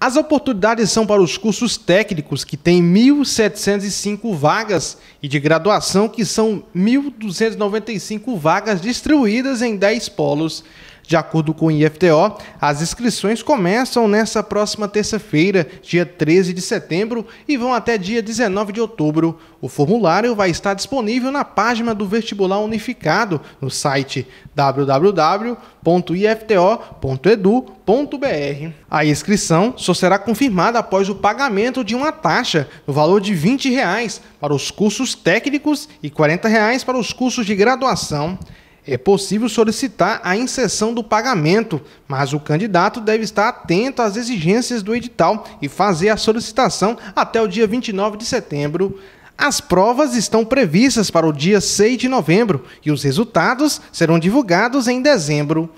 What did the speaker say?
As oportunidades são para os cursos técnicos, que têm 1.705 vagas, e de graduação, que são 1.295 vagas distribuídas em 10 polos. De acordo com o IFTO, as inscrições começam nesta próxima terça-feira, dia 13 de setembro, e vão até dia 19 de outubro. O formulário vai estar disponível na página do Vestibular Unificado, no site www.ifto.edu.br. A inscrição só será confirmada após o pagamento de uma taxa no valor de R$ 20 reais para os cursos técnicos e R$ 40 reais para os cursos de graduação é possível solicitar a inserção do pagamento, mas o candidato deve estar atento às exigências do edital e fazer a solicitação até o dia 29 de setembro. As provas estão previstas para o dia 6 de novembro e os resultados serão divulgados em dezembro.